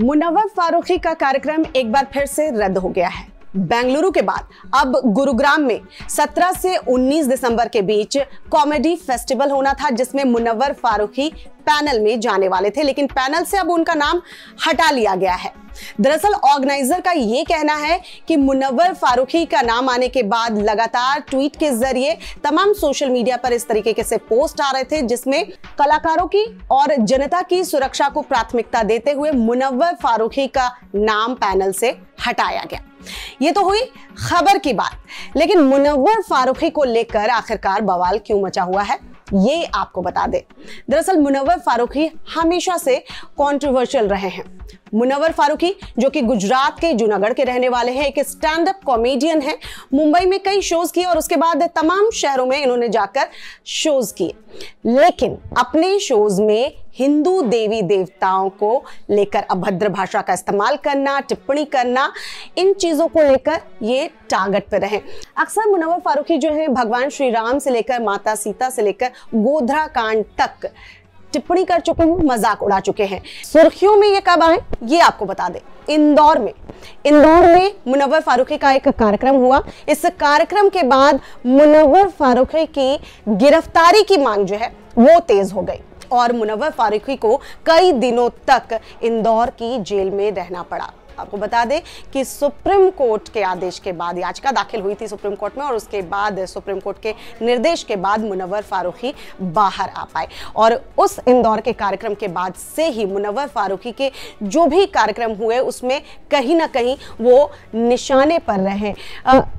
मुनवर फारूखी का कार्यक्रम एक बार फिर से रद्द हो गया है बेंगलुरु के बाद अब गुरुग्राम में 17 से 19 दिसंबर के बीच कॉमेडी फेस्टिवल होना था जिसमें मुनवर फारूखी पैनल में जाने वाले थे लेकिन पैनल से अब उनका नाम हटा लिया गया है दरअसल ऑर्गेनाइजर का ये कहना है कि मुनव्वर फारूखी का नाम आने के बाद लगातार ट्वीट के जरिए तमाम सोशल मीडिया पर इस तरीके के से पोस्ट आ रहे थे जिसमें कलाकारों की और जनता की सुरक्षा को प्राथमिकता देते हुए मुनव्वर फारूखी का नाम पैनल से हटाया गया ये तो हुई खबर की बात लेकिन मुनव्वर फारूखी को लेकर आखिरकार बवाल क्यों मचा हुआ है ये आपको बता दे दरअसल मुनव्वर फारूखी हमेशा से कंट्रोवर्शियल रहे हैं मुनवर फारूकी जो कि गुजरात के जूनागढ़ के रहने वाले हैं एक स्टैंड अप कॉमेडियन है मुंबई में कई शोज किए और उसके बाद तमाम शहरों में इन्होंने जाकर शोज किए लेकिन अपने शोज में हिंदू देवी देवताओं को लेकर अभद्र भाषा का इस्तेमाल करना टिप्पणी करना इन चीज़ों को लेकर ये टारगेट पर रहे अक्सर मुनवर फारूकी जो है भगवान श्री राम से लेकर माता सीता से लेकर गोधरा कांड तक टिप्पणी कर चुके हैं मजाक उड़ा चुके हैं सुर्खियों में ये कब आए ये आपको बता दें इंदौर में इंदौर में मुनवर फारूखी का एक कार्यक्रम हुआ इस कार्यक्रम के बाद मुनवर फारूखी की गिरफ्तारी की मांग जो है वो तेज हो गई और मुनवर फारूखी को कई दिनों तक इंदौर की जेल में रहना पड़ा आपको बता दें कि सुप्रीम कोर्ट के आदेश के बाद याचिका दाखिल हुई थी सुप्रीम कोर्ट में और उसके बाद सुप्रीम कोर्ट के निर्देश के बाद मुनवर फारूखी बाहर आ पाए और उस इंदौर के कार्यक्रम के बाद से ही मुनवर फारूखी के जो भी कार्यक्रम हुए उसमें कहीं ना कहीं वो निशाने पर रहे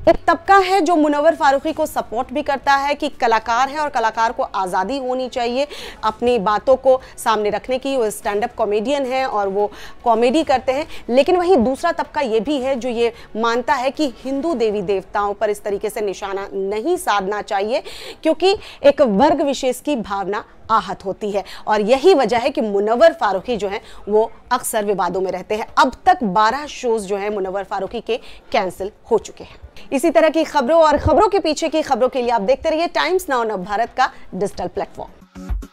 एक तबका है जो मुनवर फारूखी को सपोर्ट भी करता है कि कलाकार है और कलाकार को आज़ादी होनी चाहिए अपनी बातों को सामने रखने की वो स्टैंड अप कॉमेडियन है और वो कॉमेडी करते हैं लेकिन वहीं दूसरा तबका ये भी है जो ये मानता है कि हिंदू देवी देवताओं पर इस तरीके से निशाना नहीं साधना चाहिए क्योंकि एक वर्ग विशेष की भावना आहत होती है और यही वजह है कि मुनवर फारूकी जो हैं वो अक्सर विवादों में रहते हैं अब तक 12 शोज जो हैं मुनवर फारूकी के कैंसिल हो चुके हैं इसी तरह की खबरों और खबरों के पीछे की खबरों के लिए आप देखते रहिए टाइम्स नाउ नव भारत का डिजिटल प्लेटफॉर्म